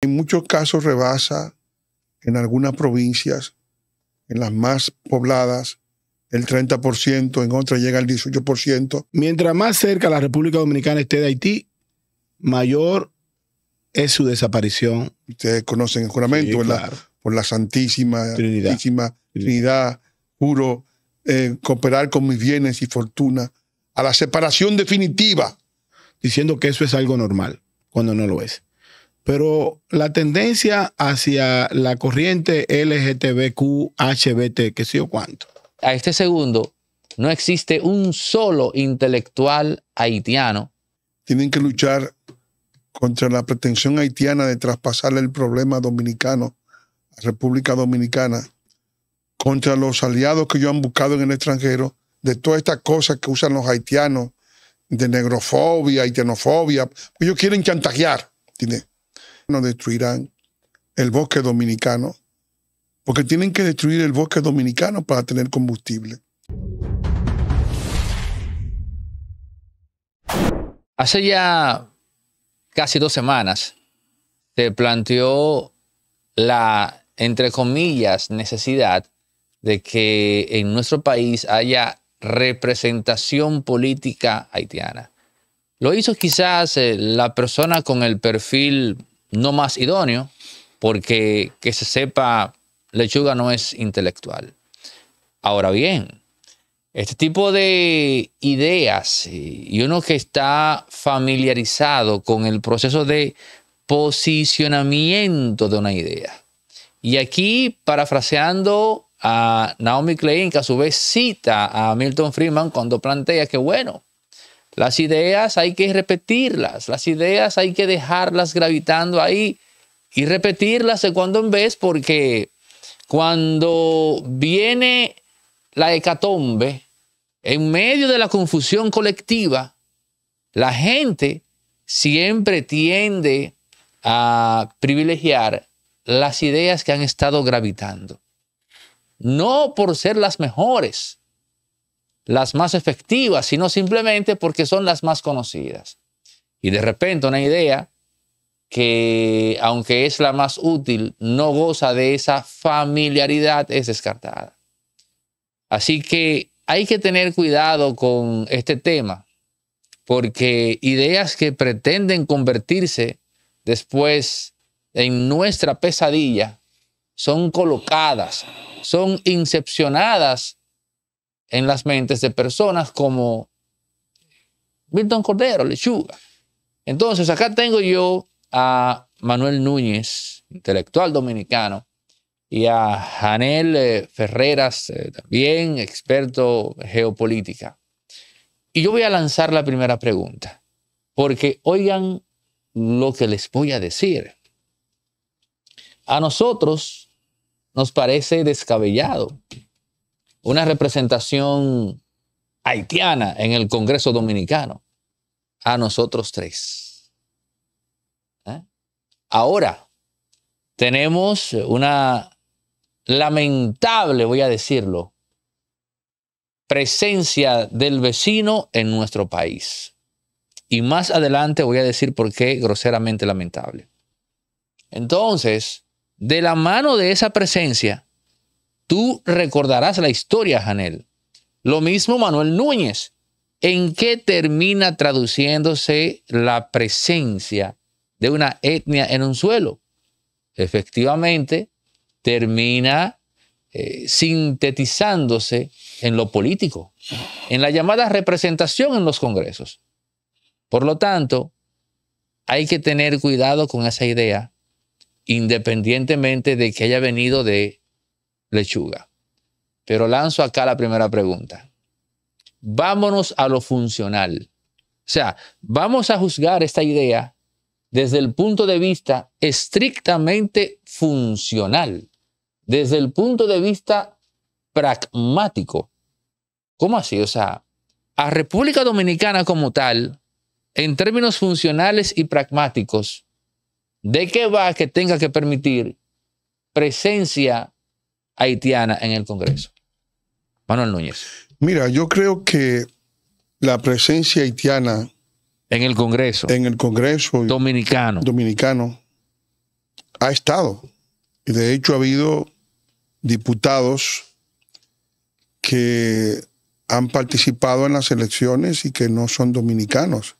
En muchos casos rebasa en algunas provincias, en las más pobladas, el 30%, en otras llega al 18%. Mientras más cerca la República Dominicana esté de Haití, mayor es su desaparición. Ustedes conocen el juramento, por la Santísima Trinidad, juro eh, cooperar con mis bienes y fortuna a la separación definitiva. Diciendo que eso es algo normal, cuando no lo es pero la tendencia hacia la corriente LGTBQ, HBT, que sé yo cuánto. A este segundo no existe un solo intelectual haitiano. Tienen que luchar contra la pretensión haitiana de traspasar el problema dominicano a República Dominicana, contra los aliados que ellos han buscado en el extranjero, de todas estas cosas que usan los haitianos, de negrofobia, haitianofobia. Ellos quieren chantajear. ¿tiene? No destruirán el bosque dominicano, porque tienen que destruir el bosque dominicano para tener combustible. Hace ya casi dos semanas se planteó la, entre comillas, necesidad de que en nuestro país haya representación política haitiana. Lo hizo quizás eh, la persona con el perfil no más idóneo, porque que se sepa, lechuga no es intelectual. Ahora bien, este tipo de ideas eh, y uno que está familiarizado con el proceso de posicionamiento de una idea. Y aquí, parafraseando a Naomi Klein, que a su vez cita a Milton Friedman cuando plantea que, bueno, las ideas hay que repetirlas, las ideas hay que dejarlas gravitando ahí y repetirlas de cuando en vez porque cuando viene la hecatombe, en medio de la confusión colectiva, la gente siempre tiende a privilegiar las ideas que han estado gravitando. No por ser las mejores, las más efectivas, sino simplemente porque son las más conocidas. Y de repente una idea que, aunque es la más útil, no goza de esa familiaridad, es descartada. Así que hay que tener cuidado con este tema, porque ideas que pretenden convertirse después en nuestra pesadilla son colocadas, son incepcionadas en las mentes de personas como Milton Cordero, Lechuga. Entonces, acá tengo yo a Manuel Núñez, intelectual dominicano, y a Janel eh, Ferreras, eh, también experto en geopolítica. Y yo voy a lanzar la primera pregunta, porque oigan lo que les voy a decir. A nosotros nos parece descabellado una representación haitiana en el Congreso Dominicano, a nosotros tres. ¿Eh? Ahora, tenemos una lamentable, voy a decirlo, presencia del vecino en nuestro país. Y más adelante voy a decir por qué groseramente lamentable. Entonces, de la mano de esa presencia, Tú recordarás la historia, Janel. Lo mismo Manuel Núñez. ¿En qué termina traduciéndose la presencia de una etnia en un suelo? Efectivamente, termina eh, sintetizándose en lo político, en la llamada representación en los congresos. Por lo tanto, hay que tener cuidado con esa idea, independientemente de que haya venido de lechuga. Pero lanzo acá la primera pregunta. Vámonos a lo funcional. O sea, vamos a juzgar esta idea desde el punto de vista estrictamente funcional, desde el punto de vista pragmático. ¿Cómo así? O sea, a República Dominicana como tal, en términos funcionales y pragmáticos, ¿de qué va que tenga que permitir presencia haitiana en el Congreso? Manuel Núñez. Mira, yo creo que la presencia haitiana en el Congreso. En el Congreso. Dominicano. Dominicano. Ha estado. Y de hecho ha habido diputados que han participado en las elecciones y que no son dominicanos.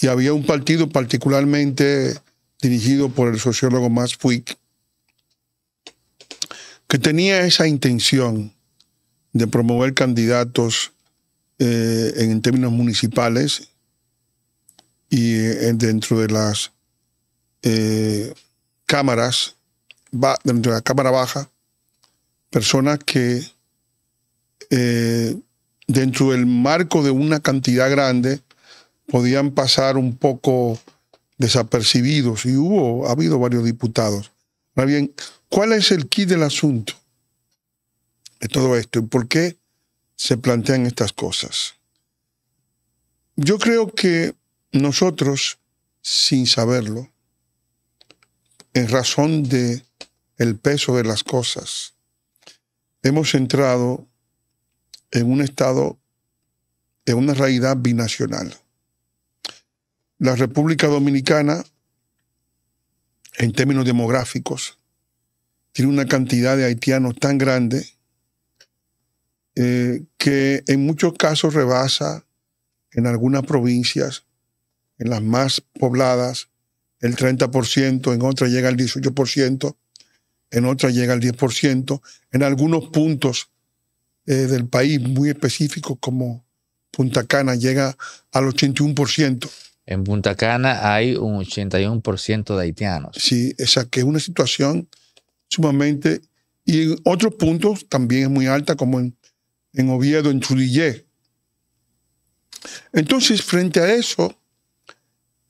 Y había un partido particularmente dirigido por el sociólogo Max Puig, que tenía esa intención de promover candidatos eh, en términos municipales y eh, dentro de las eh, cámaras, dentro de la Cámara Baja, personas que dentro del marco de una cantidad grande podían pasar un poco desapercibidos y hubo, ha habido varios diputados. Ahora bien, ¿Cuál es el quid del asunto de todo esto y por qué se plantean estas cosas? Yo creo que nosotros, sin saberlo, en razón de el peso de las cosas, hemos entrado en un estado, en una realidad binacional. La República Dominicana, en términos demográficos, tiene una cantidad de haitianos tan grande eh, que en muchos casos rebasa en algunas provincias, en las más pobladas, el 30%, en otras llega al 18%, en otras llega al 10%, en algunos puntos eh, del país muy específicos como Punta Cana llega al 81%. En Punta Cana hay un 81% de haitianos. Sí, esa que es una situación sumamente. Y en otros puntos también es muy alta, como en, en Oviedo, en Chudillé. Entonces, frente a eso,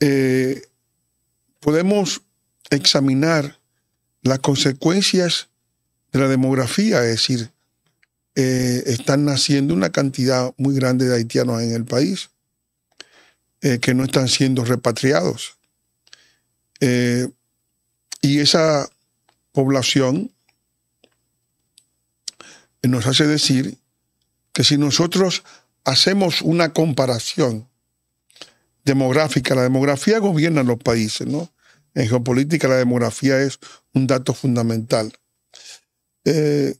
eh, podemos examinar las consecuencias de la demografía, es decir, eh, están naciendo una cantidad muy grande de haitianos en el país eh, que no están siendo repatriados. y esa población nos hace decir que si nosotros hacemos una comparación demográfica, la demografía gobierna los países, ¿no? En geopolítica la demografía es un dato fundamental. Eh,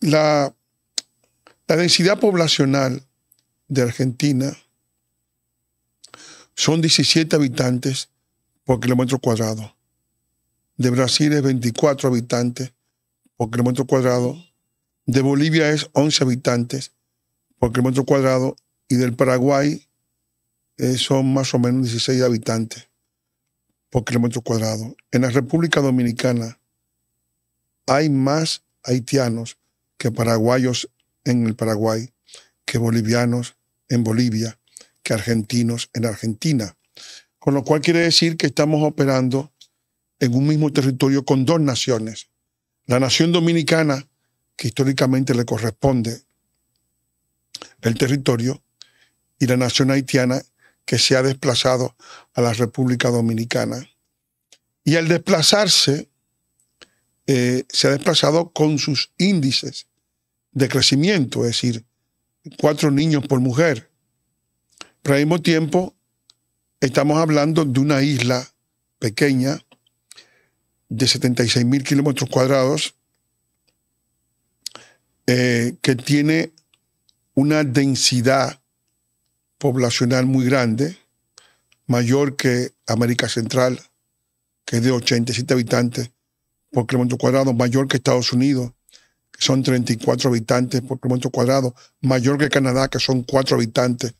la, la densidad poblacional de Argentina son 17 habitantes por kilómetro cuadrado de Brasil es 24 habitantes por kilómetro cuadrado, de Bolivia es 11 habitantes por kilómetro cuadrado y del Paraguay eh, son más o menos 16 habitantes por kilómetro cuadrado. En la República Dominicana hay más haitianos que paraguayos en el Paraguay, que bolivianos en Bolivia, que argentinos en Argentina. Con lo cual quiere decir que estamos operando en un mismo territorio con dos naciones. La nación dominicana, que históricamente le corresponde el territorio, y la nación haitiana, que se ha desplazado a la República Dominicana. Y al desplazarse, eh, se ha desplazado con sus índices de crecimiento, es decir, cuatro niños por mujer. Pero al mismo tiempo, estamos hablando de una isla pequeña de 76.000 kilómetros cuadrados eh, que tiene una densidad poblacional muy grande, mayor que América Central, que es de 87 habitantes por kilómetro cuadrado, mayor que Estados Unidos, que son 34 habitantes por kilómetro cuadrado, mayor que Canadá, que son 4 habitantes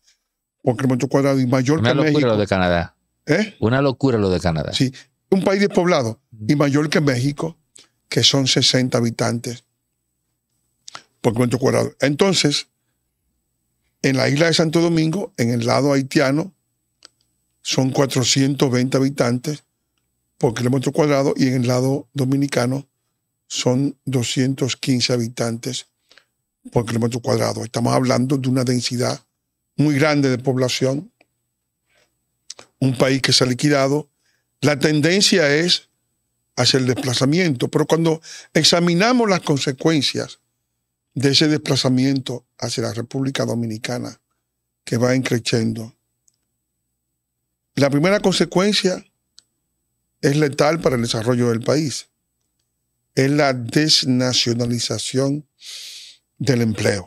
por kilómetro cuadrado, y mayor que México. Una lo de Canadá. ¿Eh? Una locura lo de Canadá. Sí, un país despoblado y mayor que México, que son 60 habitantes por kilómetro cuadrado. Entonces, en la isla de Santo Domingo, en el lado haitiano, son 420 habitantes por kilómetro cuadrado y en el lado dominicano son 215 habitantes por kilómetro cuadrado. Estamos hablando de una densidad muy grande de población, un país que se ha liquidado. La tendencia es hacia el desplazamiento, pero cuando examinamos las consecuencias de ese desplazamiento hacia la República Dominicana, que va creciendo, la primera consecuencia es letal para el desarrollo del país, es la desnacionalización del empleo.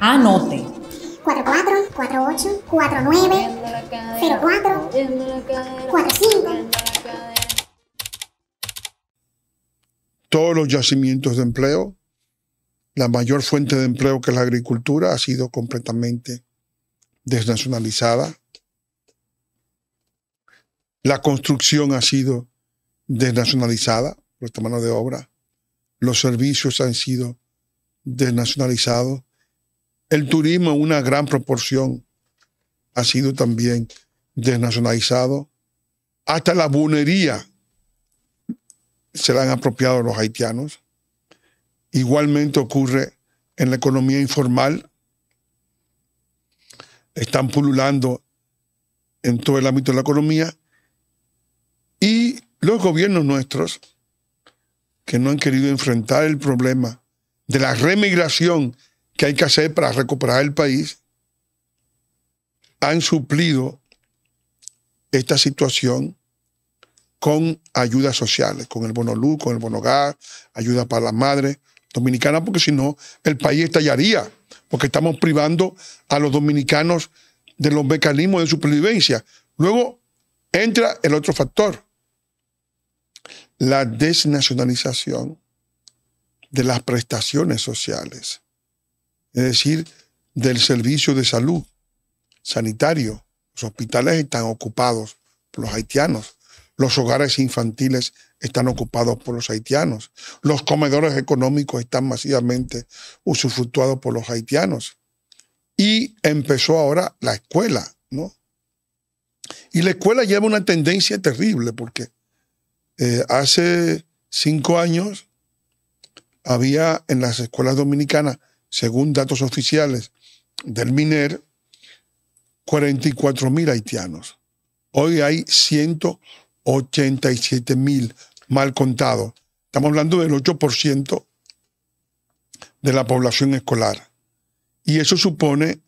Anote. 44, 48, 49, 04, 45. Todos los yacimientos de empleo, la mayor fuente de empleo que es la agricultura, ha sido completamente desnacionalizada. La construcción ha sido desnacionalizada por esta mano de obra. Los servicios han sido desnacionalizados. El turismo en una gran proporción ha sido también desnacionalizado. Hasta la bunería se la han apropiado los haitianos. Igualmente ocurre en la economía informal. Están pululando en todo el ámbito de la economía. Y los gobiernos nuestros, que no han querido enfrentar el problema de la remigración que hay que hacer para recuperar el país han suplido esta situación con ayudas sociales, con el bono luz, con el bono gas, ayuda para las madres dominicanas, porque si no, el país estallaría, porque estamos privando a los dominicanos de los mecanismos de supervivencia. Luego entra el otro factor, la desnacionalización de las prestaciones sociales es decir, del servicio de salud sanitario. Los hospitales están ocupados por los haitianos, los hogares infantiles están ocupados por los haitianos, los comedores económicos están masivamente usufructuados por los haitianos. Y empezó ahora la escuela, ¿no? Y la escuela lleva una tendencia terrible porque eh, hace cinco años había en las escuelas dominicanas según datos oficiales del MINER, 44.000 haitianos. Hoy hay 187.000 mal contados. Estamos hablando del 8% de la población escolar. Y eso supone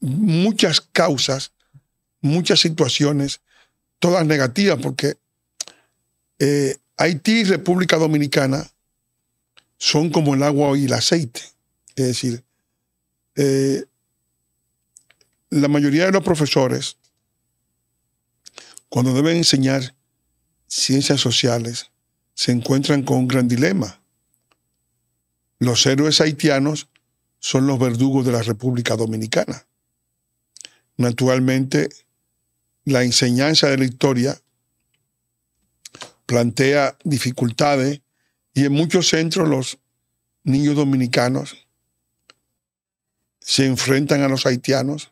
muchas causas, muchas situaciones, todas negativas, porque eh, Haití y República Dominicana son como el agua y el aceite. Es decir, eh, la mayoría de los profesores, cuando deben enseñar ciencias sociales, se encuentran con un gran dilema. Los héroes haitianos son los verdugos de la República Dominicana. Naturalmente, la enseñanza de la historia plantea dificultades y en muchos centros los niños dominicanos se enfrentan a los haitianos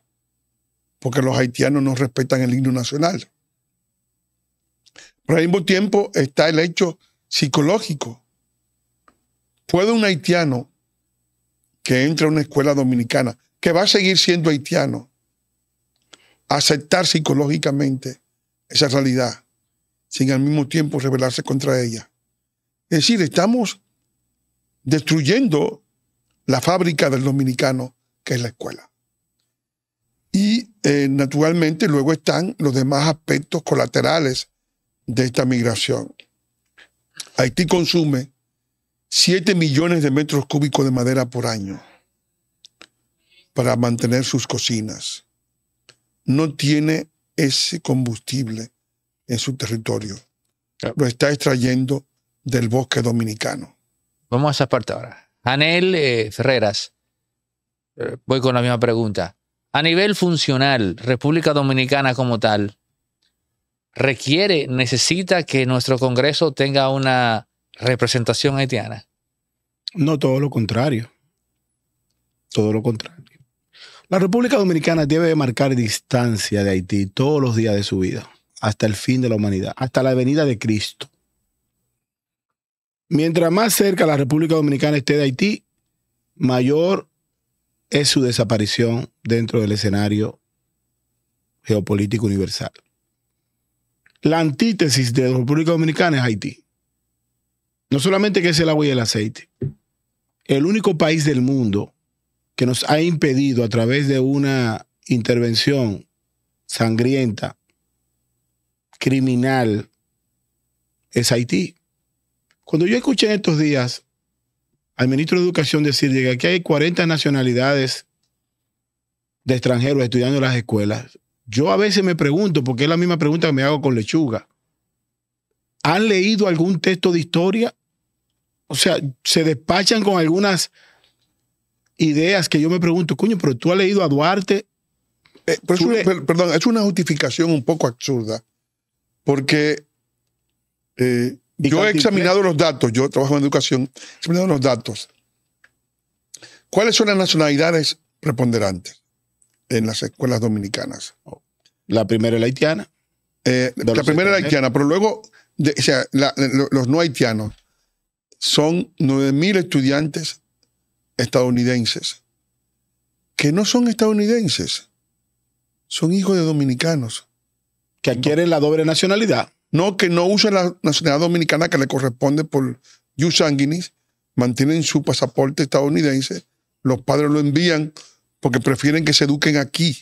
porque los haitianos no respetan el himno nacional. Pero al mismo tiempo está el hecho psicológico. ¿Puede un haitiano que entra a una escuela dominicana, que va a seguir siendo haitiano, aceptar psicológicamente esa realidad, sin al mismo tiempo rebelarse contra ella? Es decir, estamos destruyendo la fábrica del dominicano, que es la escuela. Y eh, naturalmente luego están los demás aspectos colaterales de esta migración. Haití consume 7 millones de metros cúbicos de madera por año para mantener sus cocinas. No tiene ese combustible en su territorio. Ah. Lo está extrayendo del bosque dominicano. Vamos a esa parte ahora. Anel eh, Ferreras, eh, voy con la misma pregunta. A nivel funcional, República Dominicana como tal, requiere, necesita que nuestro Congreso tenga una representación haitiana. No, todo lo contrario. Todo lo contrario. La República Dominicana debe marcar distancia de Haití todos los días de su vida, hasta el fin de la humanidad, hasta la venida de Cristo. Mientras más cerca la República Dominicana esté de Haití, mayor es su desaparición dentro del escenario geopolítico universal. La antítesis de la República Dominicana es Haití. No solamente que es el agua y el aceite. El único país del mundo que nos ha impedido a través de una intervención sangrienta, criminal, es Haití. Cuando yo escuché en estos días al ministro de Educación decir que aquí hay 40 nacionalidades de extranjeros estudiando en las escuelas, yo a veces me pregunto, porque es la misma pregunta que me hago con lechuga, ¿han leído algún texto de historia? O sea, se despachan con algunas ideas que yo me pregunto, coño, pero tú has leído a Duarte. Eh, una, perdón, es una justificación un poco absurda, porque eh, yo he examinado los datos, yo trabajo en educación, he examinado los datos. ¿Cuáles son las nacionalidades preponderantes en las escuelas dominicanas? La primera es la haitiana. Eh, la primera es la haitiana, pero luego, o sea, los no haitianos son 9.000 estudiantes estadounidenses que no son estadounidenses, son hijos de dominicanos. Que adquieren la doble nacionalidad. No, que no usa la nacionalidad dominicana que le corresponde por you sanguinis, mantienen su pasaporte estadounidense, los padres lo envían porque prefieren que se eduquen aquí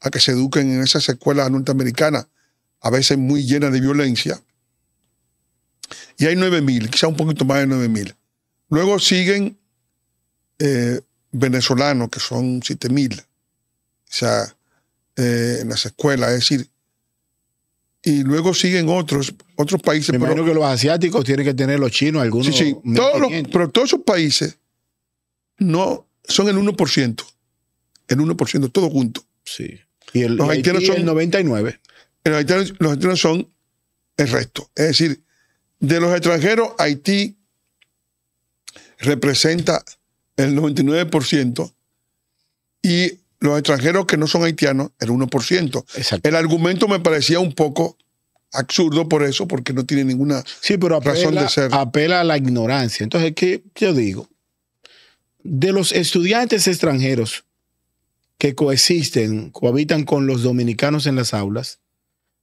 a que se eduquen en esas escuelas norteamericanas, a veces muy llenas de violencia. Y hay 9.000, quizá un poquito más de 9.000. Luego siguen eh, venezolanos, que son 7.000, o sea, eh, en las escuelas. Es decir, y luego siguen otros, otros países. Me imagino que los asiáticos tienen que tener los chinos, algunos. Sí, sí. pero todos esos países no son el 1%. El 1%, todo junto. Sí. Y el, los haitianos son. El 99. Los los haitianos son el resto. Es decir, de los extranjeros, Haití representa el 99% y los extranjeros que no son haitianos el 1%. Exacto. El argumento me parecía un poco absurdo por eso, porque no tiene ninguna sí, pero apela, razón de ser. Apela a la ignorancia. Entonces, ¿qué yo digo? De los estudiantes extranjeros que coexisten, cohabitan con los dominicanos en las aulas,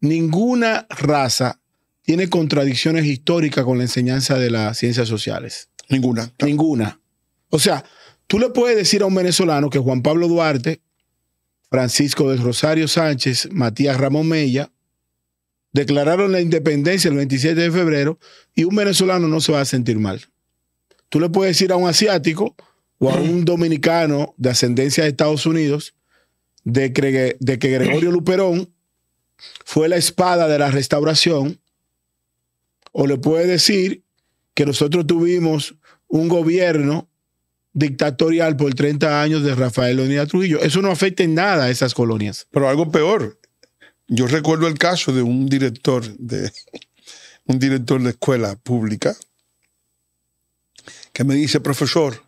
ninguna raza tiene contradicciones históricas con la enseñanza de las ciencias sociales. Ninguna. Ninguna. O sea, tú le puedes decir a un venezolano que Juan Pablo Duarte Francisco del Rosario Sánchez, Matías Ramón Mella, declararon la independencia el 27 de febrero y un venezolano no se va a sentir mal. Tú le puedes decir a un asiático o a un dominicano de ascendencia de Estados Unidos de que, de Gregorio Luperón fue la espada de la restauración, o le puedes decir que nosotros tuvimos un gobierno dictatorial por 30 años de Rafael Donía Trujillo. Eso no afecta en nada a esas colonias. Pero algo peor. Yo recuerdo el caso de un director de un director de escuela pública que me dice, "Profesor,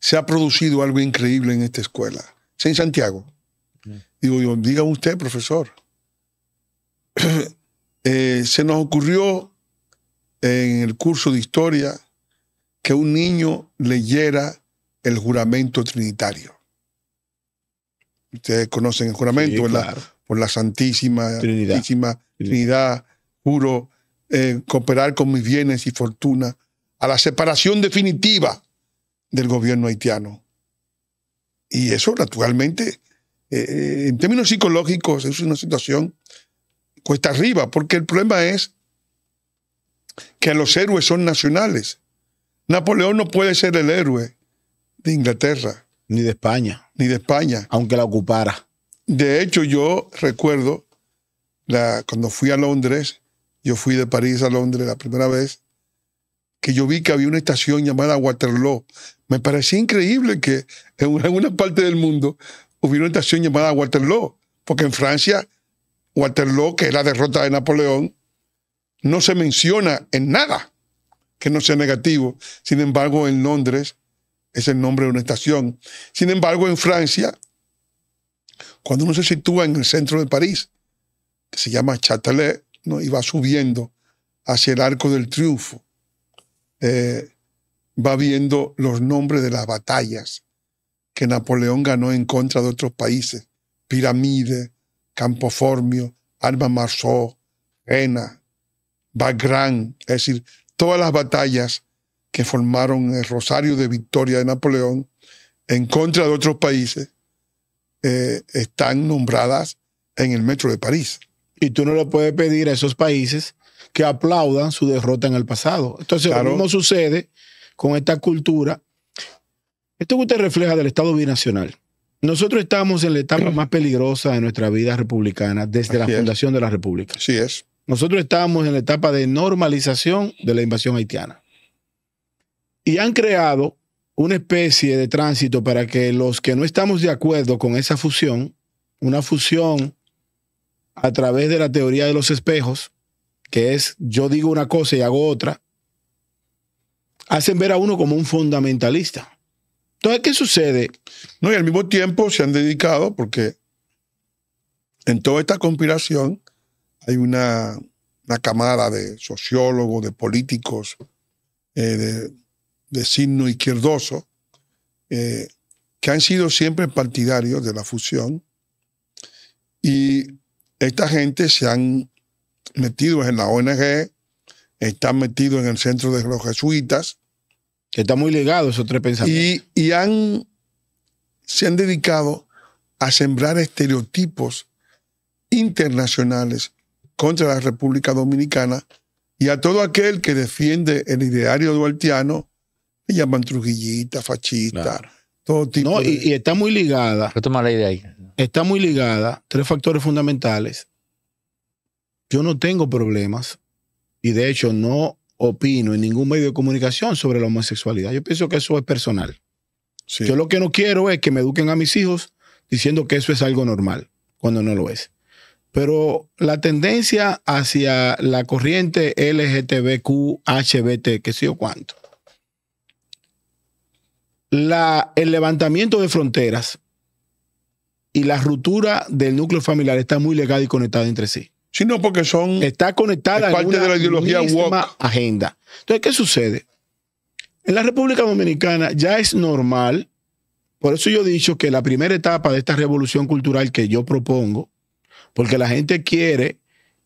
se ha producido algo increíble en esta escuela, en Santiago." Mm. Digo yo, "Diga usted, profesor." Eh, se nos ocurrió en el curso de historia que un niño leyera el juramento trinitario. Ustedes conocen el juramento, Por la Santísima Trinidad, juro eh, cooperar con mis bienes y fortuna a la separación definitiva del gobierno haitiano. Y eso, naturalmente, eh, eh, en términos psicológicos, es una situación cuesta arriba, porque el problema es que los héroes son nacionales Napoleón no puede ser el héroe de Inglaterra. Ni de España. Ni de España. Aunque la ocupara. De hecho, yo recuerdo cuando fui a Londres, yo fui de París a Londres la primera vez, que yo vi que había una estación llamada Waterloo. Me parecía increíble que en alguna parte del mundo hubiera una estación llamada Waterloo, porque en Francia, Waterloo, que es la derrota de Napoleón, no se menciona en nada que no sea negativo. Sin embargo, en Londres es el nombre de una estación. Sin embargo, en Francia, cuando uno se sitúa en el centro de París, que se llama Châtelet, ¿no? y va subiendo hacia el Arco del Triunfo, eh, va viendo los nombres de las batallas que Napoleón ganó en contra de otros países. Pirámide, Campoformio, Alma Marceau, Ena, Bagrán, es decir, todas las batallas que formaron el Rosario de Victoria de Napoleón en contra de otros países eh, están nombradas en el Metro de París. Y tú no le puedes pedir a esos países que aplaudan su derrota en el pasado. Entonces, lo mismo sucede con esta cultura. Esto que usted refleja del Estado binacional. Nosotros estamos en la etapa más peligrosa de nuestra vida republicana desde la fundación de la República. Así es. Nosotros estamos en la etapa de normalización de la invasión haitiana. Y han creado una especie de tránsito para que los que no estamos de acuerdo con esa fusión, una fusión a través de la teoría de los espejos, que es yo digo una cosa y hago otra, hacen ver a uno como un fundamentalista. Entonces, ¿qué sucede? No, y al mismo tiempo se han dedicado, porque en toda esta conspiración hay una, camada de sociólogos, de políticos, eh, de, signo izquierdoso, eh, que han sido siempre partidarios de la fusión. Y esta gente se han metido en la ONG, están metidos en el centro de los jesuitas. Que está muy legado esos tres pensamientos. Y, han, se han dedicado a sembrar estereotipos internacionales contra la República Dominicana y a todo aquel que defiende el ideario duartiano, le llaman trujillita, fascista, todo tipo. No, de... y, y, está muy ligada. Toma la idea ahí. Está muy ligada, tres factores fundamentales. Yo no tengo problemas y de hecho no opino en ningún medio de comunicación sobre la homosexualidad. Yo pienso que eso es personal. Yo lo que no quiero es que me eduquen a mis hijos diciendo que eso es algo normal, cuando no lo es pero la tendencia hacia la corriente LGTBQ, HBT, que sé yo cuánto, la, el levantamiento de fronteras y la ruptura del núcleo familiar está muy legado y conectada entre sí. Sí, no, porque son. Está conectada parte de la ideología misma agenda. Entonces, ¿qué sucede? En la República Dominicana ya es normal, por eso yo he dicho que la primera etapa de esta revolución cultural que yo propongo porque la gente quiere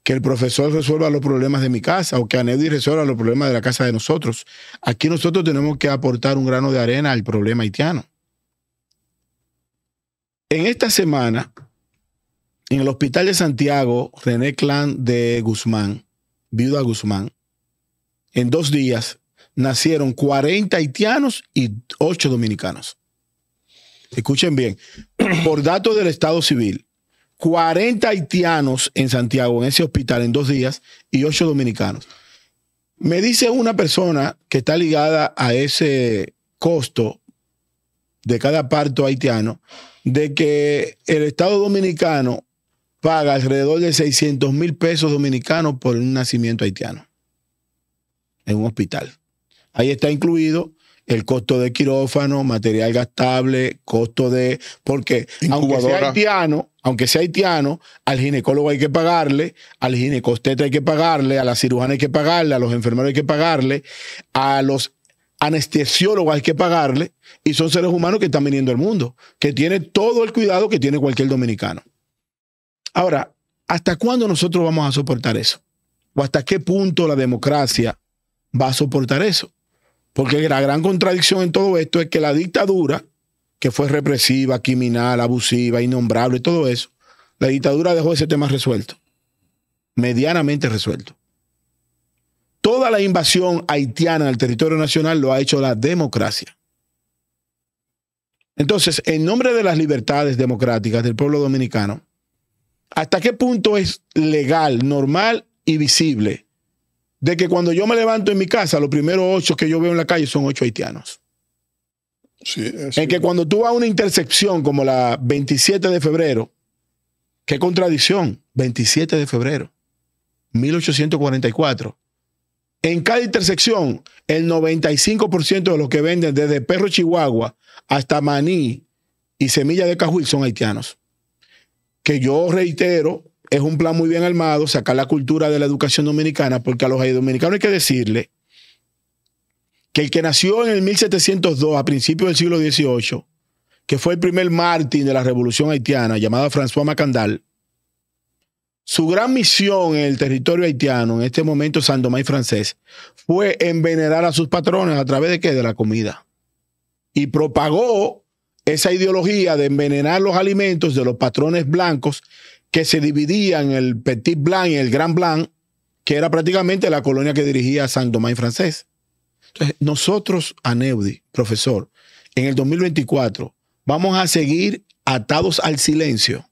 que el profesor resuelva los problemas de mi casa o que Anedi resuelva los problemas de la casa de nosotros. Aquí nosotros tenemos que aportar un grano de arena al problema haitiano. En esta semana, en el hospital de Santiago, René Clan de Guzmán, viuda Guzmán, en dos días nacieron 40 haitianos y 8 dominicanos. Escuchen bien, por datos del Estado Civil, 40 haitianos en Santiago, en ese hospital, en dos días, y 8 dominicanos. Me dice una persona que está ligada a ese costo de cada parto haitiano, de que el Estado dominicano paga alrededor de 600 mil pesos dominicanos por un nacimiento haitiano en un hospital. Ahí está incluido el costo de quirófano, material gastable, costo de. Porque aunque sea haitiano, aunque sea haitiano, al ginecólogo hay que pagarle, al ginecosteta hay que pagarle, a la cirujana hay que pagarle, a los enfermeros hay que pagarle, a los anestesiólogos hay que pagarle, y son seres humanos que están viniendo al mundo, que tiene todo el cuidado que tiene cualquier dominicano. Ahora, ¿hasta cuándo nosotros vamos a soportar eso? ¿O hasta qué punto la democracia va a soportar eso? Porque la gran contradicción en todo esto es que la dictadura, que fue represiva, criminal, abusiva, innombrable y todo eso, la dictadura dejó ese tema resuelto, medianamente resuelto. Toda la invasión haitiana al territorio nacional lo ha hecho la democracia. Entonces, en nombre de las libertades democráticas del pueblo dominicano, ¿hasta qué punto es legal, normal y visible de que cuando yo me levanto en mi casa, los primeros ocho que yo veo en la calle son ocho haitianos. Sí, en que cuando tú vas a una intersección como la 27 de febrero, qué contradicción, 27 de febrero, 1844. En cada intersección, el 95% de los que venden desde perro chihuahua hasta maní y semilla de cajuil son haitianos. Que yo reitero, es un plan muy bien armado, sacar la cultura de la educación dominicana, porque a los dominicanos hay que decirle que el que nació en el 1702, a principios del siglo XVIII, que fue el primer mártir de la revolución haitiana, llamado François Macandal, su gran misión en el territorio haitiano, en este momento sandomay francés, fue envenenar a sus patrones a través de qué? De la comida. Y propagó esa ideología de envenenar los alimentos de los patrones blancos que se dividían el Petit Blanc y el Grand Blanc, que era prácticamente la colonia que dirigía Saint-Domingue francés. Entonces, nosotros, Aneudi, profesor, en el 2024 vamos a seguir atados al silencio,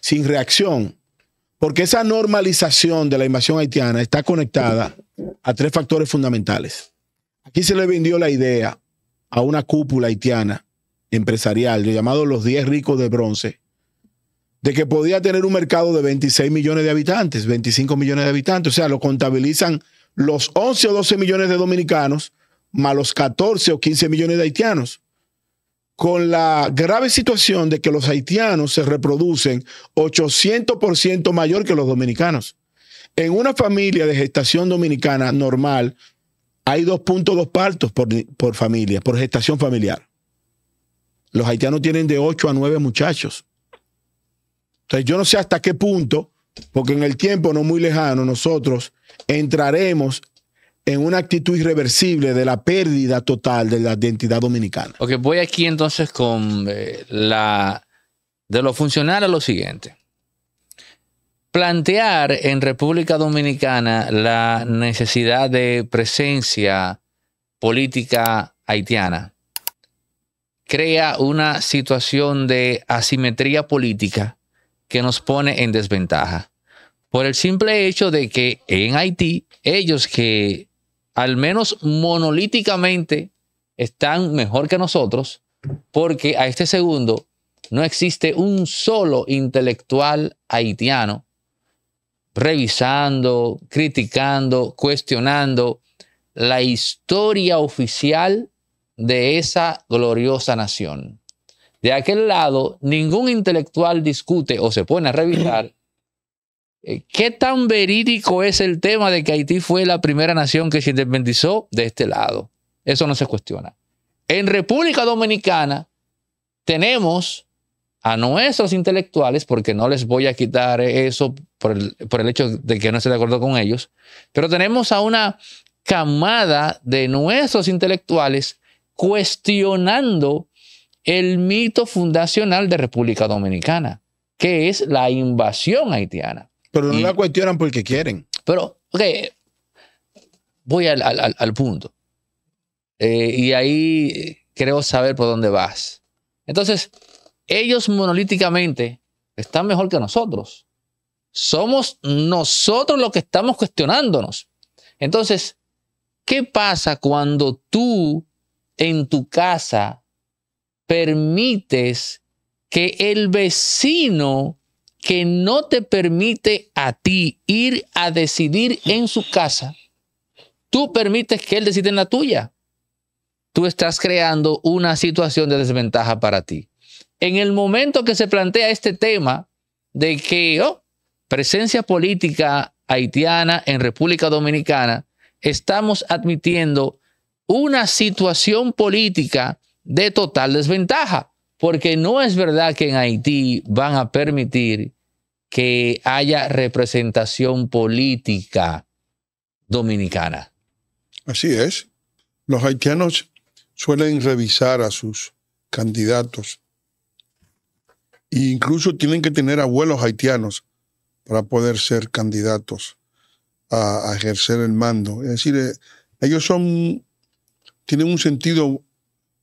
sin reacción, porque esa normalización de la invasión haitiana está conectada a tres factores fundamentales. Aquí se le vendió la idea a una cúpula haitiana empresarial, llamado los diez ricos de bronce, de que podía tener un mercado de 26 millones de habitantes, 25 millones de habitantes. O sea, lo contabilizan los 11 o 12 millones de dominicanos más los 14 o 15 millones de haitianos. Con la grave situación de que los haitianos se reproducen 800% mayor que los dominicanos. En una familia de gestación dominicana normal, hay 2.2 partos por, por familia, por gestación familiar. Los haitianos tienen de 8 a 9 muchachos. Entonces, yo no sé hasta qué punto, porque en el tiempo no muy lejano nosotros entraremos en una actitud irreversible de la pérdida total de la identidad dominicana. Ok, voy aquí entonces con eh, la de lo funcional a lo siguiente. Plantear en República Dominicana la necesidad de presencia política haitiana crea una situación de asimetría política que nos pone en desventaja. Por el simple hecho de que en Haití, ellos que al menos monolíticamente están mejor que nosotros, porque a este segundo no existe un solo intelectual haitiano revisando, criticando, cuestionando la historia oficial de esa gloriosa nación. De aquel lado, ningún intelectual discute o se pone a revisar eh, qué tan verídico es el tema de que Haití fue la primera nación que se independizó de este lado. Eso no se cuestiona. En República Dominicana tenemos a nuestros intelectuales, porque no les voy a quitar eso por el, hecho de que no esté de acuerdo con ellos, pero tenemos a una camada de nuestros intelectuales cuestionando el mito fundacional de República Dominicana, que es la invasión haitiana. Pero no la cuestionan porque quieren. Pero, ok, voy al, punto. Eh, y ahí creo saber por dónde vas. Entonces, ellos monolíticamente están mejor que nosotros. Somos nosotros los que estamos cuestionándonos. Entonces, ¿qué pasa cuando tú en tu casa permites que el vecino que no te permite a ti ir a decidir en su casa, tú permites que él decida en la tuya. Tú estás creando una situación de desventaja para ti. En el momento que se plantea este tema de que oh, presencia política haitiana en República Dominicana, estamos admitiendo una situación política de total desventaja, porque no es verdad que en Haití van a permitir que haya representación política dominicana. Así es. Los haitianos suelen revisar a sus candidatos e incluso tienen que tener abuelos haitianos para poder ser candidatos a, a ejercer el mando. Es decir, eh, ellos son, tienen un sentido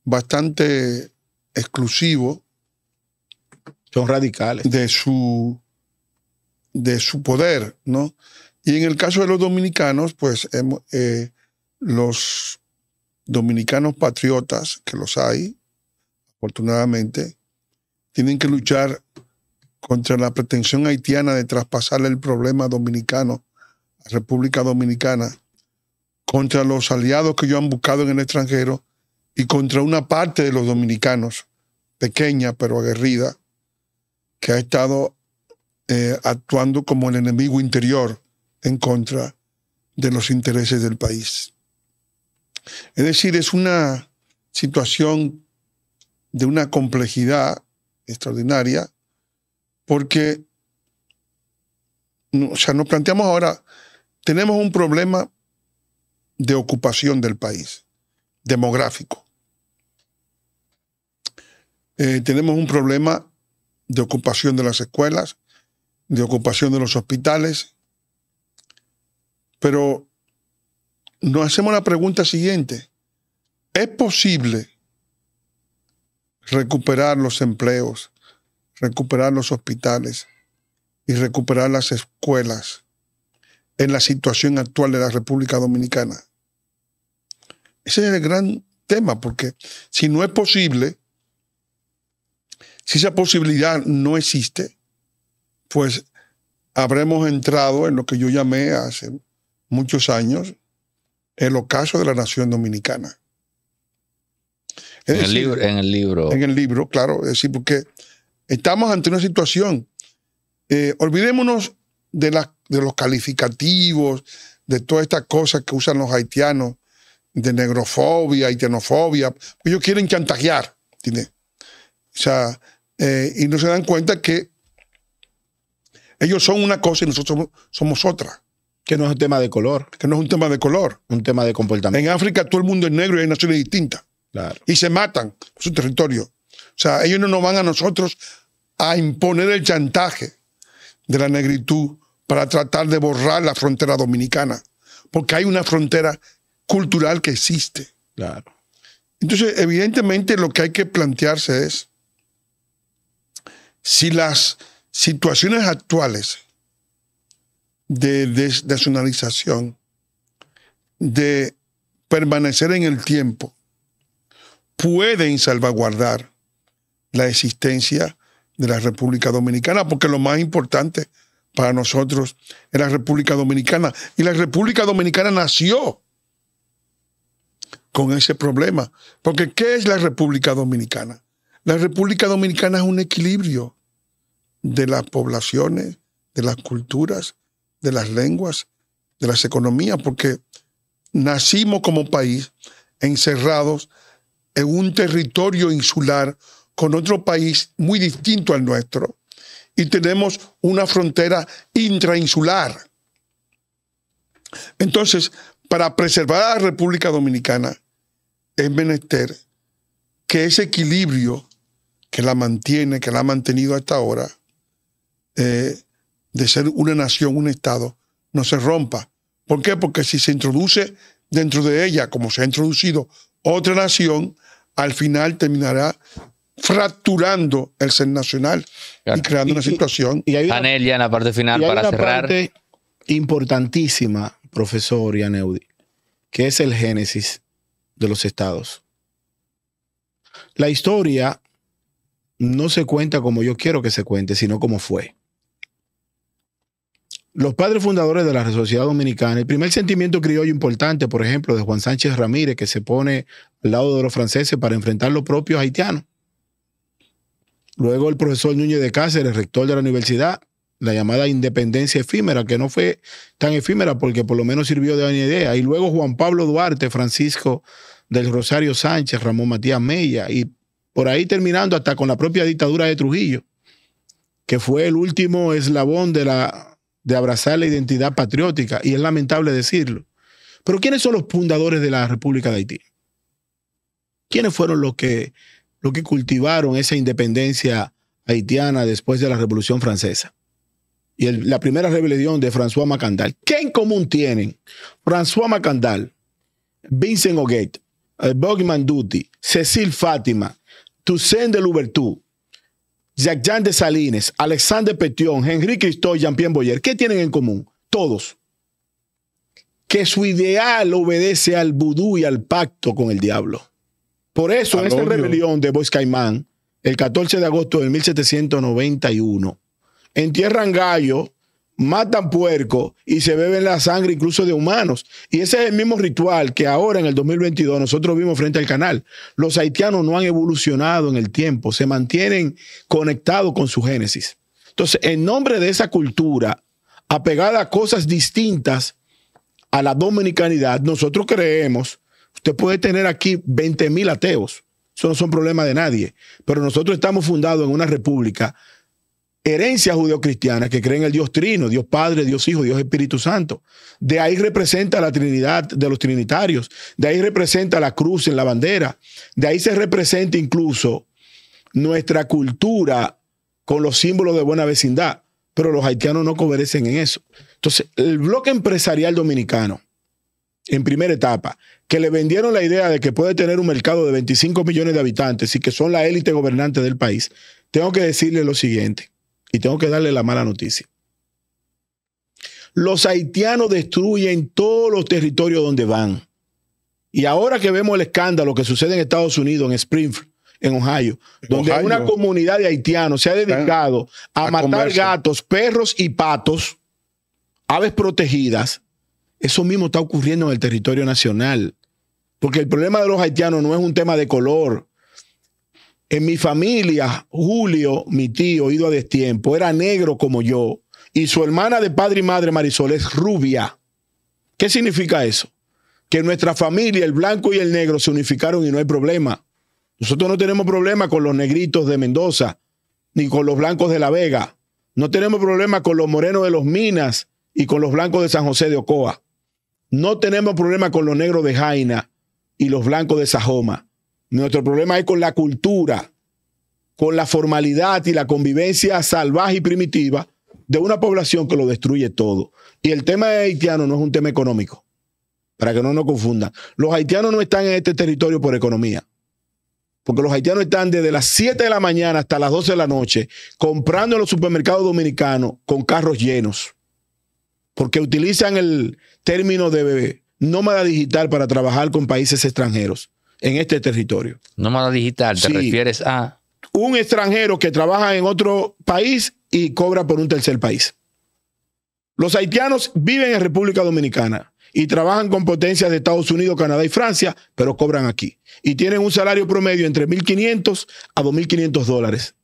bastante exclusivo. Son radicales. De su, de su poder, ¿no? Y en el caso de los dominicanos, pues eh, los dominicanos patriotas, que los hay, afortunadamente, tienen que luchar contra la pretensión haitiana de traspasar el problema dominicano a República Dominicana, contra los aliados que ellos han buscado en el extranjero y contra una parte de los dominicanos, pequeña pero aguerrida, que ha estado eh, actuando como el enemigo interior en contra de los intereses del país. Es decir, es una situación de una complejidad extraordinaria, porque o sea, nos planteamos ahora, tenemos un problema de ocupación del país, demográfico. Eh, tenemos un problema de ocupación de las escuelas, de ocupación de los hospitales, pero nos hacemos la pregunta siguiente. ¿Es posible recuperar los empleos, recuperar los hospitales y recuperar las escuelas en la situación actual de la República Dominicana? Ese es el gran tema, porque si no es posible, si esa posibilidad no existe, pues habremos entrado en lo que yo llamé hace muchos años el ocaso de la nación dominicana. en, el libro, en el libro. En el libro, claro. Es decir, porque estamos ante una situación. Eh, olvidémonos de, los calificativos, de todas estas cosas que usan los haitianos, de negrofobia, haitianofobia. Pues ellos quieren chantajear. ¿tiene? O sea, eh, y no se dan cuenta que ellos son una cosa y nosotros somos, otra. Que no es un tema de color. Que no es un tema de color. Un tema de comportamiento. En África todo el mundo es negro y hay naciones distintas. Y se matan por su territorio. O sea, ellos no nos van a nosotros a imponer el chantaje de la negritud para tratar de borrar la frontera dominicana. Porque hay una frontera cultural que existe. Entonces, evidentemente, lo que hay que plantearse es si las situaciones actuales de desnacionalización, de permanecer en el tiempo, pueden salvaguardar la existencia de la República Dominicana, porque lo más importante para nosotros es la República Dominicana. Y la República Dominicana nació con ese problema, porque ¿qué es la República Dominicana? La República Dominicana es un equilibrio de las poblaciones, de las culturas, de las lenguas, de las economías, porque nacimos como país encerrados en un territorio insular con otro país muy distinto al nuestro y tenemos una frontera intrainsular. Entonces, para preservar a la República Dominicana es menester que ese equilibrio que la mantiene, que la ha mantenido hasta ahora, eh, de ser una nación, un Estado, no se rompa. ¿Por qué? Porque si se introduce dentro de ella, como se ha introducido otra nación, al final terminará fracturando el ser nacional y creando una situación. Y, hay ya en la parte final, para una cerrar. Parte importantísima, profesor Yaneudi, que es el génesis de los estados. La historia no se cuenta como yo quiero que se cuente, sino como fue. Los padres fundadores de la sociedad dominicana, el primer sentimiento criollo importante, por ejemplo, de Juan Sánchez Ramírez, que se pone al lado de los franceses para enfrentar los propios haitianos. Luego el profesor Núñez de Cáceres, rector de la universidad, la llamada independencia efímera, que no fue tan efímera porque por lo menos sirvió de una idea. Y luego Juan Pablo Duarte, Francisco del Rosario Sánchez, Ramón Matías Mella y por ahí terminando hasta con la propia dictadura de Trujillo, que fue el último eslabón de, abrazar la identidad patriótica, y es lamentable decirlo. Pero ¿quiénes son los fundadores de la República de Haití? ¿Quiénes fueron los que, cultivaron esa independencia haitiana después de la Revolución Francesa? Y la primera rebelión de François Macandal. ¿Qué en común tienen François Macandal, Vincent O'Gate, eh, Bogman Duty, Cecil Fátima, Toussaint de Louverture, Jacques-Jean de Salines, Alexander Petión, Henri Christophe, Jean-Pierre Boyer, ¿qué tienen en común? Todos. Que su ideal obedece al vudú y al pacto con el diablo. Por eso, en esta rebelión de Bois Caimán, el 14 de agosto de 1791, en Tierra gallo matan puerco y se beben la sangre incluso de humanos. Y ese es el mismo ritual que ahora en el 2022 nosotros vimos frente al canal. Los haitianos no han evolucionado en el tiempo, se mantienen conectados con su génesis. Entonces, en nombre de esa cultura, apegada a cosas distintas a la dominicanidad, nosotros creemos, usted puede tener aquí 20 mil ateos, eso no son problema de nadie, pero nosotros estamos fundados en una república herencia judeocristiana que creen en el Dios Trino, Dios Padre, Dios Hijo, Dios Espíritu Santo. De ahí representa la Trinidad de los Trinitarios, de ahí representa la cruz en la bandera, de ahí se representa incluso nuestra cultura con los símbolos de buena vecindad, pero los haitianos no cobrecen en eso. Entonces, el bloque empresarial dominicano, en primera etapa, que le vendieron la idea de que puede tener un mercado de 25 millones de habitantes y que son la élite gobernante del país, tengo que decirle lo siguiente y tengo que darle la mala noticia. Los haitianos destruyen todos los territorios donde van. Y ahora que vemos el escándalo que sucede en Estados Unidos, en Springfield, en Ohio, donde una comunidad de haitianos se ha dedicado a, matar gatos, perros y patos, aves protegidas, eso mismo está ocurriendo en el territorio nacional. Porque el problema de los haitianos no es un tema de color, en mi familia, Julio, mi tío, ido a destiempo, era negro como yo. Y su hermana de padre y madre, Marisol, es rubia. ¿Qué significa eso? Que nuestra familia, el blanco y el negro se unificaron y no hay problema. Nosotros no tenemos problema con los negritos de Mendoza, ni con los blancos de La Vega. No tenemos problema con los morenos de los Minas y con los blancos de San José de Ocoa. No tenemos problema con los negros de Jaina y los blancos de Sajoma. Nuestro problema es con la cultura, con la formalidad y la convivencia salvaje y primitiva de una población que lo destruye todo. Y el tema de haitiano no es un tema económico, para que no nos confundan. Los haitianos no están en este territorio por economía, porque los haitianos están desde las 7 de la mañana hasta las 12 de la noche comprando en los supermercados dominicanos con carros llenos, porque utilizan el término de nómada digital para trabajar con países extranjeros en este territorio. Nómada digital, ¿te refieres a? Un extranjero que trabaja en otro país y cobra por un tercer país. Los haitianos viven en República Dominicana y trabajan con potencias de Estados Unidos, Canadá y Francia, pero cobran aquí. Y tienen un salario promedio entre 1.500 a 2.500 dólares.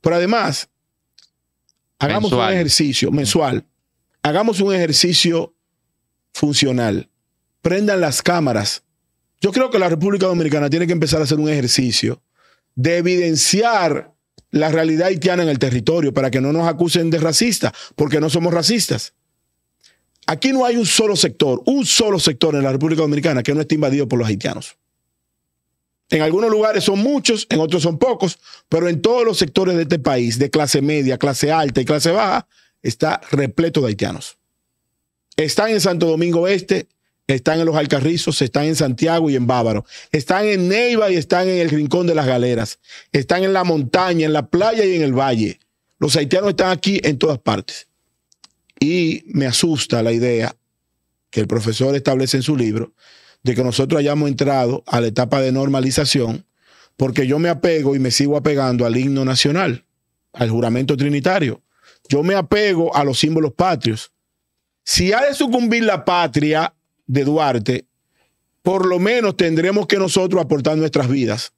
Pero además, hagamos un ejercicio mensual. Hagamos un ejercicio funcional. Prendan las cámaras yo creo que la República Dominicana tiene que empezar a hacer un ejercicio de evidenciar la realidad haitiana en el territorio para que no nos acusen de racistas, porque no somos racistas. Aquí no hay un solo sector, un solo sector en la República Dominicana que no esté invadido por los haitianos. En algunos lugares son muchos, en otros son pocos, pero en todos los sectores de este país, de clase media, clase alta y clase baja, está repleto de haitianos. Están en Santo Domingo Este, están en los Alcarrizos, están en Santiago y en Bávaro, están en Neiva y están en el Rincón de las Galeras, están en la montaña, en la playa y en el valle. Los haitianos están aquí en todas partes. Y me asusta la idea que el profesor establece en su libro de que nosotros hayamos entrado a la etapa de normalización porque yo me apego y me sigo apegando al himno nacional, al juramento trinitario. Yo me apego a los símbolos patrios. Si ha de sucumbir la patria de Duarte, por lo menos tendremos que nosotros aportar nuestras vidas,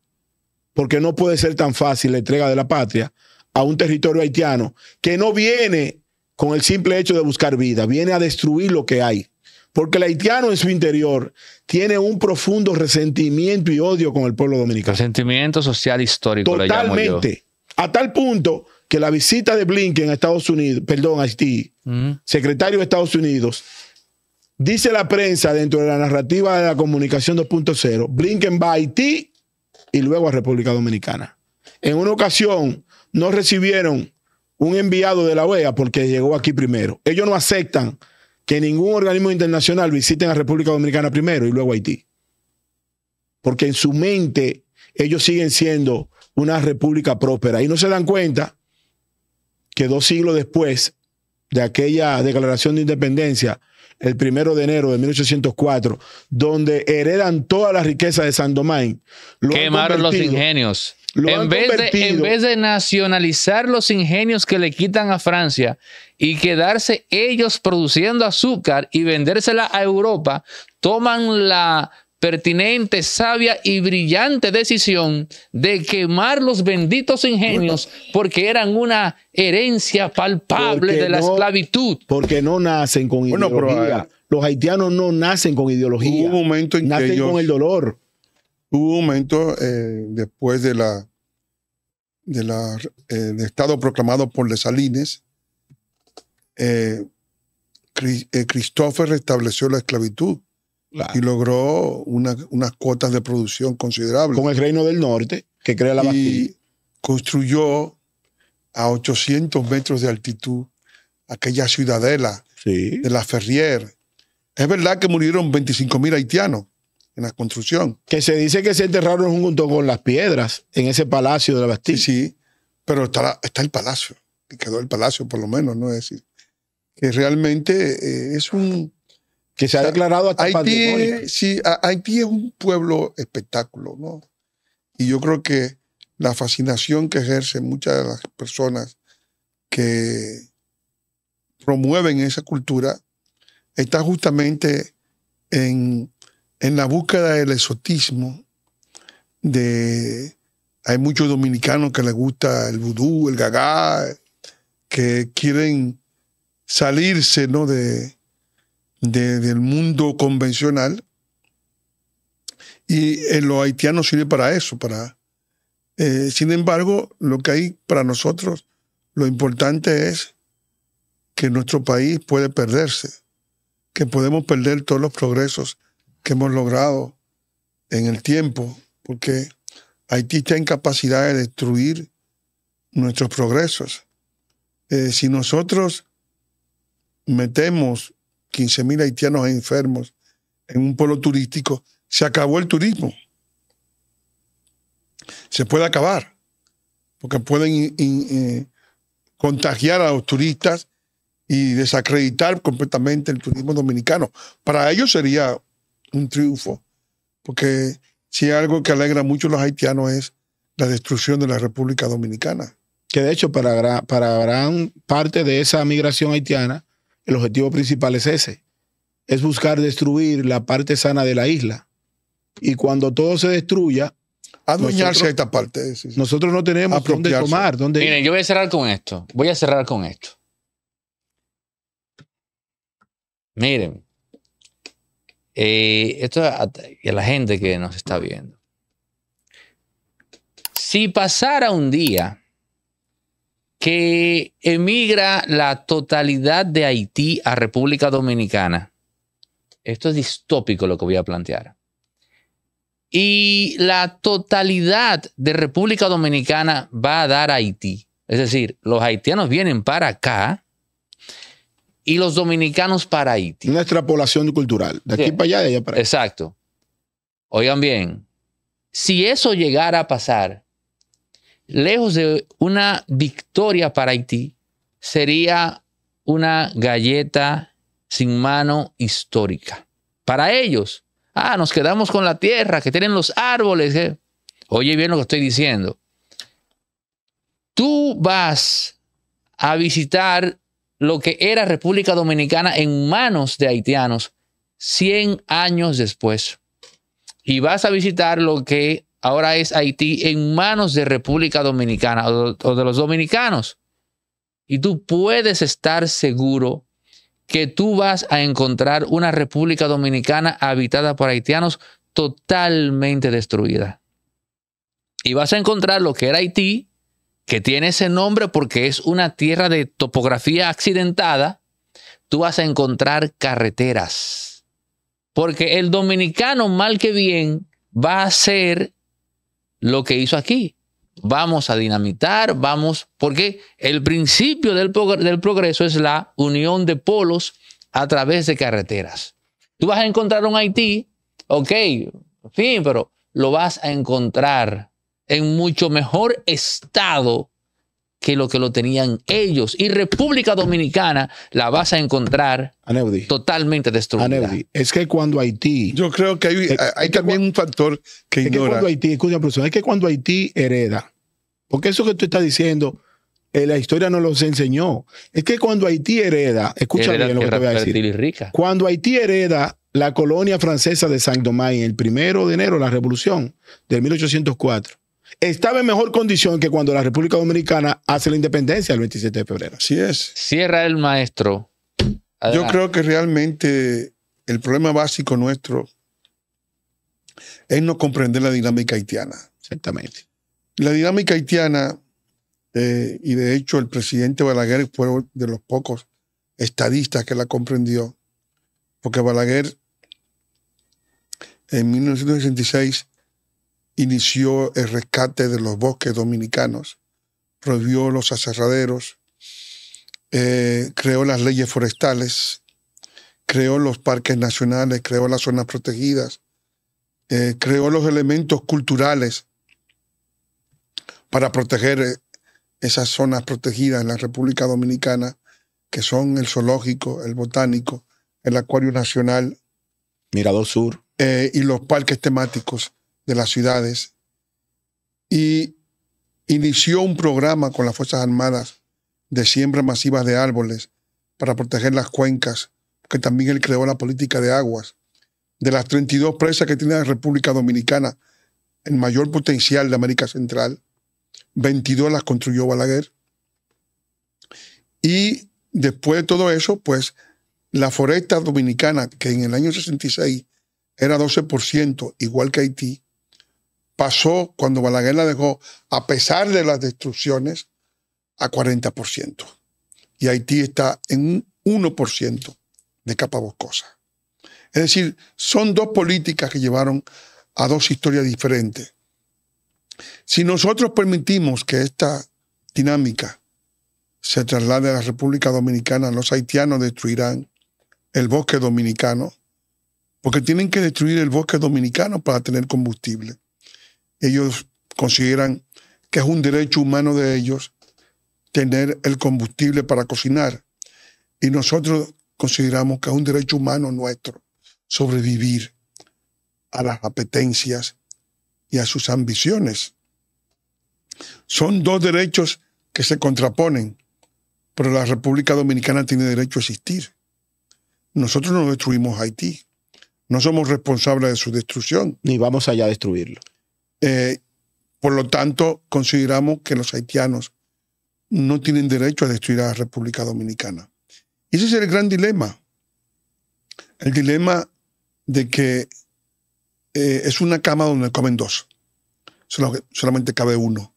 porque no puede ser tan fácil la entrega de la patria a un territorio haitiano que no viene con el simple hecho de buscar vida, viene a destruir lo que hay. Porque el haitiano en su interior tiene un profundo resentimiento y odio con el pueblo dominicano. Resentimiento social histórico. Totalmente. A tal punto que la visita de Blinken a Estados Unidos, perdón, a Haití, secretario de Estados Unidos, Dice la prensa dentro de la narrativa de la comunicación 2.0, Blinken va a Haití y luego a República Dominicana. En una ocasión no recibieron un enviado de la OEA porque llegó aquí primero. Ellos no aceptan que ningún organismo internacional visite a República Dominicana primero y luego a Haití. Porque en su mente ellos siguen siendo una república próspera y no se dan cuenta que dos siglos después de aquella declaración de independencia, el primero de enero de 1804, donde heredan toda la riqueza de San domingue Quemaron los ingenios. en, vez de, nacionalizar los ingenios que le quitan a Francia y quedarse ellos produciendo azúcar y vendérsela a Europa, toman la pertinente, sabia y brillante decisión de quemar los benditos ingenios porque eran una herencia palpable de la esclavitud. Porque no nacen con ideología. Eh, los haitianos no nacen con ideología. Hubo un momento nacen con el dolor. Hubo un momento eh, después de la del eh, estado proclamado por Lesalines, eh, Christopher restableció la esclavitud y logró unas cuotas de producción considerables. Con el Reino del Norte, que crea la Y construyó a 800 metros de altitud aquella ciudadela de la Ferrier. Es verdad que murieron 25.000 haitianos en la construcción. Que se dice que se enterraron junto con las piedras en ese palacio de la Bastilla. Sí, pero está, el palacio, quedó el palacio por lo menos, ¿no? Es decir, que realmente eh, es un que se ha declarado hasta Haití, Sí, Haití es un pueblo espectáculo, ¿no? Y yo creo que la fascinación que ejercen muchas de las personas que promueven esa cultura está justamente en, la búsqueda del exotismo. De, hay muchos dominicanos que les gusta el vudú, el gagá, que quieren salirse ¿no? de, del mundo convencional. Y en eh, los haitianos sirve para eso, para... Eh, sin embargo, lo que hay para nosotros, lo importante es que nuestro país puede perderse, que podemos perder todos los progresos que hemos logrado en el tiempo, porque Haití está en capacidad de destruir nuestros progresos. Eh, si nosotros metemos 15.000 haitianos enfermos en un polo turístico, se acabó el turismo. Se puede acabar, porque pueden eh, contagiar a los turistas y desacreditar completamente el turismo dominicano. Para ellos sería un triunfo, porque si algo que alegra mucho a los haitianos es la destrucción de la República Dominicana. Que de hecho para, para gran parte de esa migración haitiana el objetivo principal es ese, es buscar destruir la parte sana de la isla. Y cuando todo se destruya... Adueñarse a esta parte. Nosotros no tenemos dónde tomar. Dónde Miren, yo voy a cerrar con esto. Voy a cerrar con esto. Miren, eh, esto a la gente que nos está viendo. Si pasara un día que emigra la totalidad de Haití a República Dominicana. Esto es distópico lo que voy a plantear. Y la totalidad de República Dominicana va a dar a Haití. Es decir, los haitianos vienen para acá y los dominicanos para Haití. Nuestra población cultural, de aquí para allá, de allá para allá. Exacto. Oigan bien, si eso llegara a pasar, lejos de una victoria para Haití, sería una galleta sin mano histórica. Para ellos, ah, nos quedamos con la tierra que tienen los árboles. Eh. Oye bien lo que estoy diciendo. Tú vas a visitar lo que era República Dominicana en manos de haitianos 100 años después. Y vas a visitar lo que ahora es Haití en manos de República Dominicana o de los dominicanos. Y tú puedes estar seguro que tú vas a encontrar una República Dominicana habitada por haitianos totalmente destruida. Y vas a encontrar lo que era Haití, que tiene ese nombre porque es una tierra de topografía accidentada, tú vas a encontrar carreteras. Porque el dominicano, mal que bien, va a ser lo que hizo aquí. Vamos a dinamitar, vamos, porque el principio del, progreso es la unión de polos a través de carreteras. Tú vas a encontrar un Haití, ok, sí, pero lo vas a encontrar en mucho mejor estado que lo que lo tenían ellos. Y República Dominicana la vas a encontrar totalmente destruida. Es que cuando Haití... Yo creo que hay, también un factor que es Que cuando Haití, escucha, profesor, es que cuando Haití hereda, porque eso que tú estás diciendo, eh, la historia no los enseñó. Es que cuando Haití hereda, escucha bien lo que te voy a decir. Cuando Haití hereda la colonia francesa de Saint-Domingue el primero de enero, la revolución de 1804, estaba en mejor condición que cuando la República Dominicana hace la independencia el 27 de febrero. Así es. Cierra el maestro. Yo creo que realmente el problema básico nuestro es no comprender la dinámica haitiana. Exactamente. La dinámica haitiana, eh, y de hecho el presidente Balaguer fue de los pocos estadistas que la comprendió, porque Balaguer en 1966 inició el rescate de los bosques dominicanos, prohibió los aserraderos, eh, creó las leyes forestales, creó los parques nacionales, creó las zonas protegidas, eh, creó los elementos culturales para proteger eh, esas zonas protegidas en la República Dominicana, que son el zoológico, el botánico, el acuario nacional. Mirador Sur. y los parques temáticos de las ciudades y inició un programa con las Fuerzas Armadas de siembra masiva de árboles para proteger las cuencas, que también él creó la política de aguas. De las 32 presas que tiene la República Dominicana, el mayor potencial de América Central, 22 las construyó Balaguer. Y después de todo eso, pues la foresta dominicana, que en el año 66 era 12%, igual que Haití, pasó cuando Balaguer la dejó, a pesar de las destrucciones, a 40%. Y Haití está en un 1% de capa boscosa. Es decir, son dos políticas que llevaron a dos historias diferentes. Si nosotros permitimos que esta dinámica se traslade a la República Dominicana, los haitianos destruirán el bosque dominicano, porque tienen que destruir el bosque dominicano para tener combustible. Ellos consideran que es un derecho humano de ellos tener el combustible para cocinar. Y nosotros consideramos que es un derecho humano nuestro sobrevivir a las apetencias y a sus ambiciones. Son dos derechos que se contraponen, pero la República Dominicana tiene derecho a existir. Nosotros no destruimos Haití. No somos responsables de su destrucción. Ni vamos allá a destruirlo. Eh, por lo tanto, consideramos que los haitianos no tienen derecho a destruir a la República Dominicana. ese es el gran dilema. El dilema de que eh, es una cama donde comen dos. solamente cabe uno.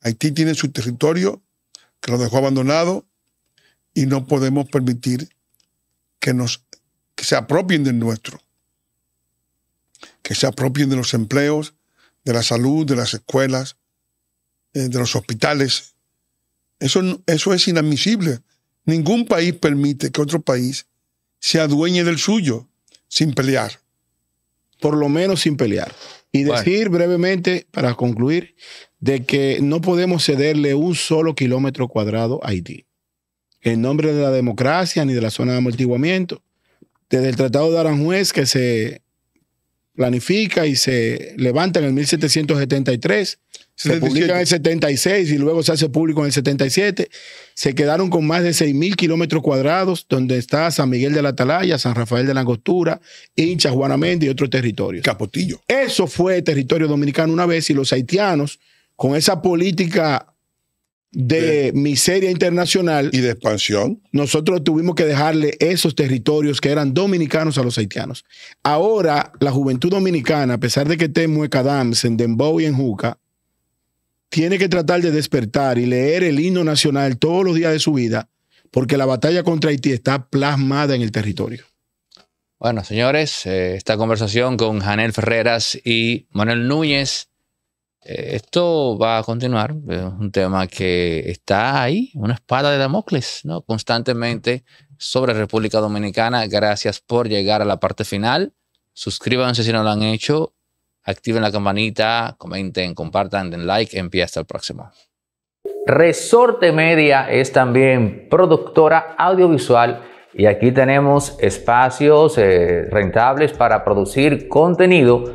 Haití tiene su territorio, que lo dejó abandonado, y no podemos permitir que, nos, que se apropien del nuestro, que se apropien de los empleos, de la salud, de las escuelas, eh, de los hospitales. Eso, eso es inadmisible. Ningún país permite que otro país se adueñe del suyo sin pelear. Por lo menos sin pelear. Y decir brevemente, para concluir, de que no podemos cederle un solo kilómetro cuadrado a Haití. En nombre de la democracia ni de la zona de amortiguamiento, desde el Tratado de Aranjuez que se planifica y se levanta en el 1773, se publica en el 76 y luego se hace público en el 77. Se quedaron con más de 6.000 kilómetros cuadrados, donde está San Miguel de la Atalaya, San Rafael de la Angostura, Hincha, Juanamente y otros territorios. Capotillo. Eso fue territorio dominicano una vez y los haitianos, con esa política de miseria internacional. Y de expansión. Nosotros tuvimos que dejarle esos territorios que eran dominicanos a los haitianos. Ahora, la juventud dominicana, a pesar de que esté en Mueca en Dembow y en Juca, tiene que tratar de despertar y leer el himno nacional todos los días de su vida, porque la batalla contra Haití está plasmada en el territorio. Bueno, señores, eh, esta conversación con Janel Ferreras y Manuel Núñez esto va a continuar, es un tema que está ahí, una espada de Damocles, ¿no? Constantemente sobre República Dominicana. Gracias por llegar a la parte final. Suscríbanse si no lo han hecho, activen la campanita, comenten, compartan, den like, empieza hasta el próximo. Resorte Media es también productora audiovisual y aquí tenemos espacios eh, rentables para producir contenido